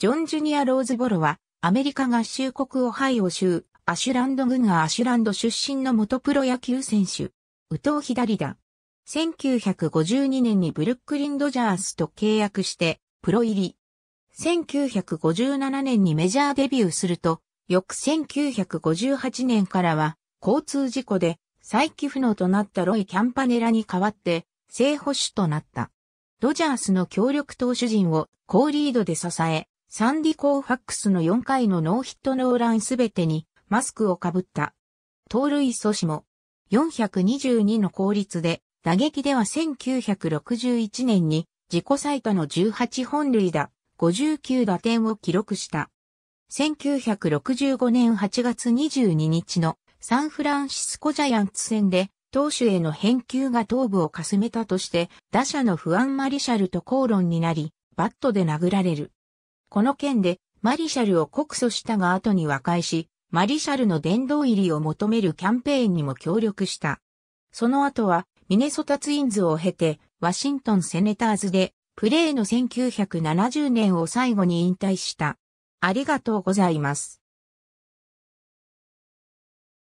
ジョン・ジュニア・ローズボロは、アメリカ合衆国オハイオ州、アシュランド郡アシュランド出身の元プロ野球選手。右投左打。1952年にブルックリン・ドジャースと契約して、プロ入り。1957年にメジャーデビューすると、翌1958年からは、交通事故で再起不能となったロイ・キャンパネラに代わって、正捕手となった。ドジャースの協力投手陣を高リードで支え、サンディ・コーファックスの4回のノーヒットノーランすべてにマスクをかぶった。盗塁阻止も422の効率で打撃では1961年に自己最多の18本塁打、59打点を記録した。1965年8月22日のサンフランシスコジャイアンツ戦で投手への返球が頭部をかすめたとして打者のフアン・マリシャルと口論になり、バットで殴られる。この件でマリシャルを告訴したが後に和解し、マリシャルの殿堂入りを求めるキャンペーンにも協力した。その後はミネソタツインズを経てワシントンセネターズでプレーの1970年を最後に引退した。ありがとうございます。